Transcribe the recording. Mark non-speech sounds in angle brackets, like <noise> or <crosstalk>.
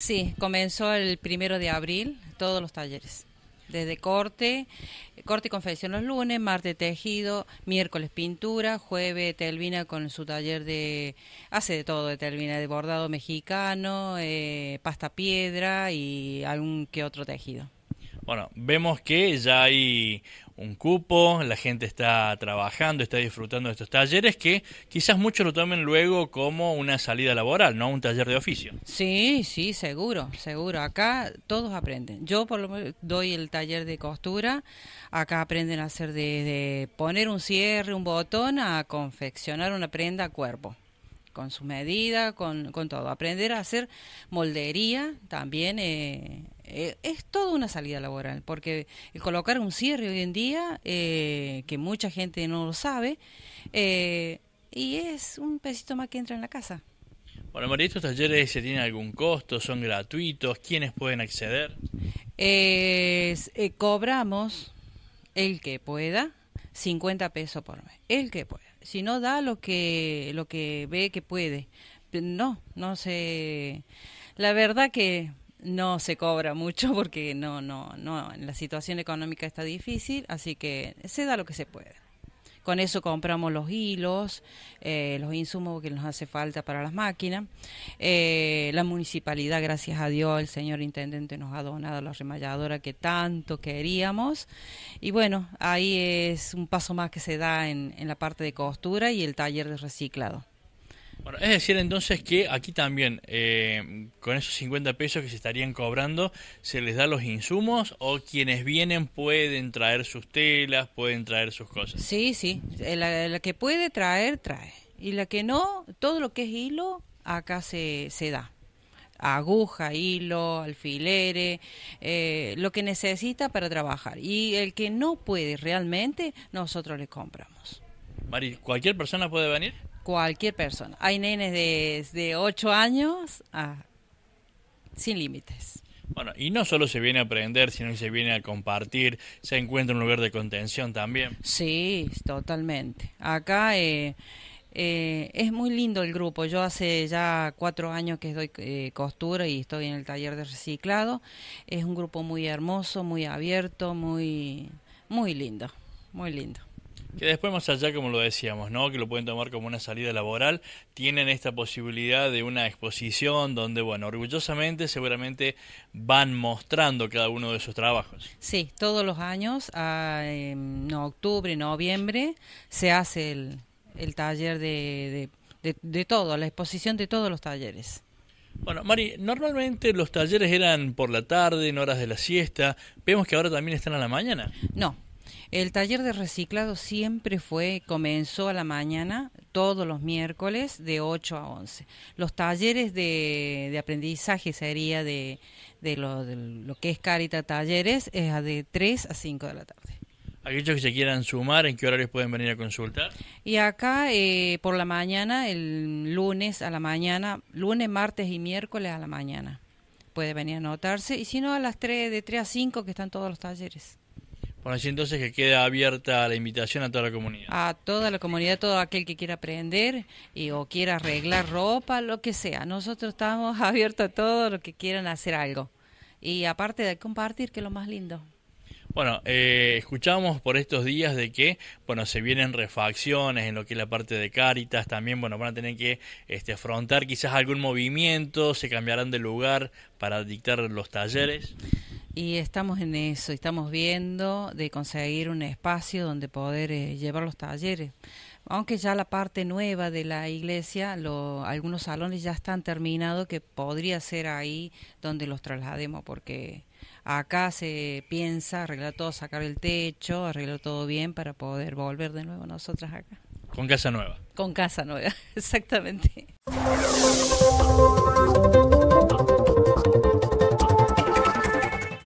Sí, comenzó el primero de abril todos los talleres. Desde corte, corte y confección los lunes, martes tejido, miércoles pintura, jueves Telvina con su taller de, hace de todo de Telvina, de bordado mexicano, eh, pasta piedra y algún que otro tejido. Bueno, vemos que ya hay un cupo, la gente está trabajando, está disfrutando de estos talleres que quizás muchos lo tomen luego como una salida laboral, ¿no? Un taller de oficio. Sí, sí, seguro, seguro. Acá todos aprenden. Yo por lo menos doy el taller de costura, acá aprenden a hacer de poner un cierre, un botón, a confeccionar una prenda a cuerpo con su medida, con, con todo. Aprender a hacer moldería también eh, eh, es toda una salida laboral, porque colocar un cierre hoy en día, eh, que mucha gente no lo sabe, y es un pesito más que entra en la casa. Bueno, María, ¿estos talleres se tienen algún costo? ¿Son gratuitos? ¿Quiénes pueden acceder? cobramos el que pueda 50 pesos por mes, el que puede, Si no da lo que lo que ve que puede. No, no sé. La verdad que no se cobra mucho porque no no no la situación económica está difícil, así que se da lo que se puede. Con eso compramos los hilos, eh, los insumos que nos hace falta para las máquinas. Eh, la municipalidad, gracias a Dios, el señor intendente nos ha donado la remalladora que tanto queríamos. Y bueno, ahí es un paso más que se da en la parte de costura y el taller de reciclado. Bueno, es decir entonces que aquí también, eh, con esos 50 pesos que se estarían cobrando, ¿se les da los insumos o quienes vienen pueden traer sus telas, pueden traer sus cosas? Sí, sí, eh, la, que puede traer, trae. Y la que no, todo lo que es hilo, acá se, se da aguja, hilo, alfileres, eh, lo que necesita para trabajar. Y el que no puede realmente, nosotros le compramos. Mari, ¿cualquier persona puede venir? cualquier persona. Hay nenes desde 8 años a, ah, sin límites. Bueno, y no solo se viene a aprender, sino que se viene a compartir, se encuentra un lugar de contención también. Sí, totalmente. Acá eh, eh, es muy lindo el grupo. Yo hace ya cuatro años que doy eh, costura y estoy en el taller de reciclado. Es un grupo muy hermoso, muy abierto, muy, muy lindo, muy lindo. Que después más allá, como lo decíamos, ¿no? que lo pueden tomar como una salida laboral, tienen esta posibilidad de una exposición donde, bueno, orgullosamente seguramente van mostrando cada uno de sus trabajos. Sí, todos los años, ah, en octubre, noviembre, se hace el, taller de, de todo, la exposición de todos los talleres. Bueno, Mari, normalmente los talleres eran por la tarde, en horas de la siesta. Vemos que ahora también están a la mañana. No, el taller de reciclado siempre fue, comenzó a la mañana, todos los miércoles, de 8 a 11. Los talleres de, aprendizaje sería de, de, lo, lo, que es Carita Talleres, es de 3 a 5 de la tarde. Aquellos que se quieran sumar, ¿en qué horarios pueden venir a consultar? Y acá eh, por la mañana, el lunes a la mañana, lunes, martes y miércoles a la mañana. Puede venir a anotarse, y si no, a las 3, de 3 a 5 que están todos los talleres. Bueno, así entonces que queda abierta la invitación a toda la comunidad. A toda la comunidad, todo aquel que quiera aprender y, o quiera arreglar ropa, lo que sea. Nosotros estamos <laughs> abiertos a todo lo que quieran hacer algo. Y aparte de compartir, que es lo más lindo. Bueno, eh, escuchamos por estos días de que, bueno, se vienen refacciones en lo que es la parte de Cáritas, también, bueno, van a tener que este, afrontar quizás algún movimiento, se cambiarán de lugar para dictar los talleres. Y estamos en eso, estamos viendo de conseguir un espacio donde poder eh, llevar los talleres. Aunque ya la parte nueva de la iglesia, algunos salones ya están terminados, que podría ser ahí donde los traslademos, porque acá se piensa arreglar todo, sacar el techo, arreglar todo bien para poder volver de nuevo nosotras acá. Con casa nueva. Con casa nueva, <laughs> exactamente.